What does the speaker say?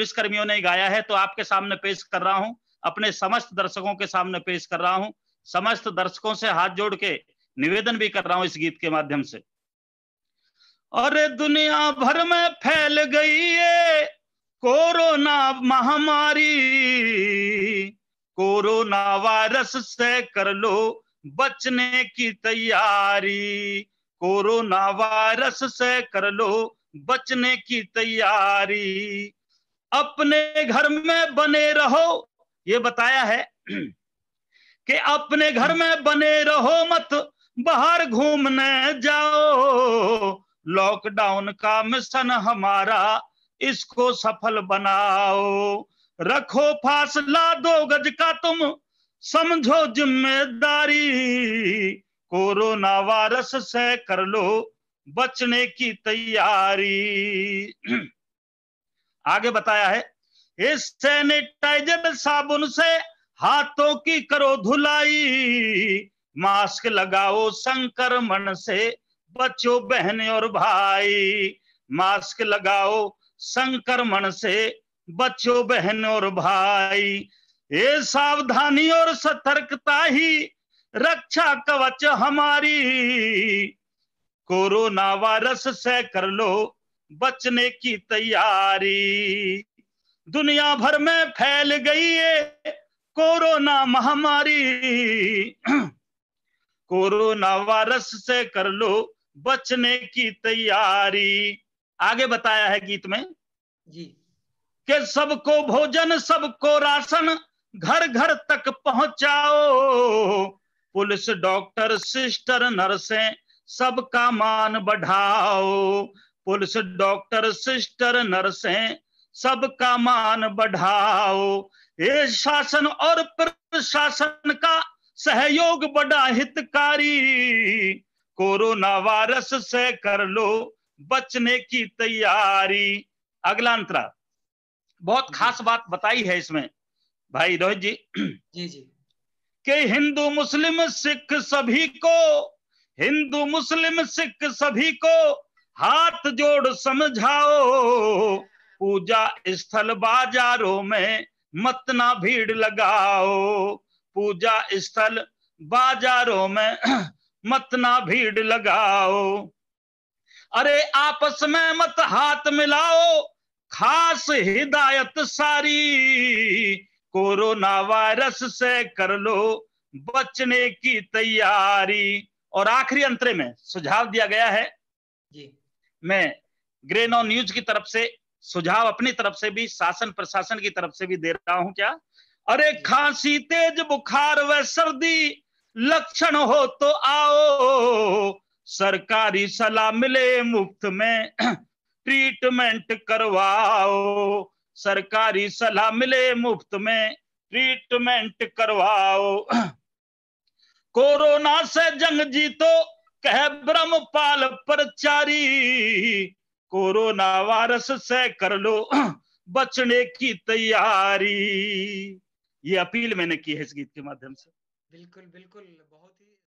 पुलिसकर्मियों ने गाया है तो आपके सामने पेश कर रहा हूं अपने समस्त दर्शकों के सामने पेश कर रहा हूँ समस्त दर्शकों से हाथ जोड़ के निवेदन भी कर रहा हूं इस गीत के माध्यम से अरे दुनिया भर में फैल गई है कोरोना महामारी कोरोना वायरस से कर लो बचने की तैयारी कोरोना वायरस से कर लो बचने की तैयारी अपने घर में बने रहो ये बताया है कि अपने घर में बने रहो मत बाहर घूमने जाओ लॉकडाउन का मिशन हमारा इसको सफल बनाओ रखो फासला दो गज का तुम समझो जिम्मेदारी कोरोना वायरस से कर लो बचने की तैयारी आगे बताया है इस सैनिटाइजर साबुन से हाथों की करो धुलाई मास्क लगाओ संक्रमण से बचो बहने और भाई मास्क लगाओ संक्रमण से बचो बहन और भाई ये सावधानी और सतर्कता ही रक्षा कवच हमारी कोरोना वायरस से कर लो बचने की तैयारी दुनिया भर में फैल गई है कोरोना महामारी कोरोना वायरस से कर लो बचने की तैयारी आगे बताया है गीत में जी कि सबको भोजन सबको राशन घर घर तक पहुंचाओ पुलिस डॉक्टर सिस्टर नर्सें सबका मान बढ़ाओ पुलिस डॉक्टर सिस्टर नर्स हैं सबका मान बढ़ाओ ये शासन और प्रशासन का सहयोग बड़ा हितकारी कोरोना वायरस से कर लो बचने की तैयारी अगला अंतरा बहुत खास बात बताई है इसमें भाई रोहित जी जी जी हिंदू मुस्लिम सिख सभी को हिंदू मुस्लिम सिख सभी को हाथ जोड़ समझाओ पूजा स्थल बाजारों में मत ना भीड़ लगाओ पूजा स्थल बाजारों में मत ना भीड़ लगाओ अरे आपस में मत हाथ मिलाओ खास हिदायत सारी कोरोना वायरस से कर लो बचने की तैयारी और आखिरी अंतरे में सुझाव दिया गया है जी मैं ग्रेन ऑन न्यूज की तरफ से सुझाव अपनी तरफ से भी शासन प्रशासन की तरफ से भी दे रहा हूं क्या अरे खांसी तेज बुखार व सर्दी लक्षण हो तो आओ सरकारी सलाह मिले मुफ्त में ट्रीटमेंट करवाओ सरकारी सलाह मिले मुफ्त में ट्रीटमेंट करवाओ कोरोना से जंग जीतो कह ब्रह्म पाल प्रचारी कोरोना वायरस से कर लो बचने की तैयारी ये अपील मैंने की है इस गीत के माध्यम से बिल्कुल बिल्कुल बहुत ही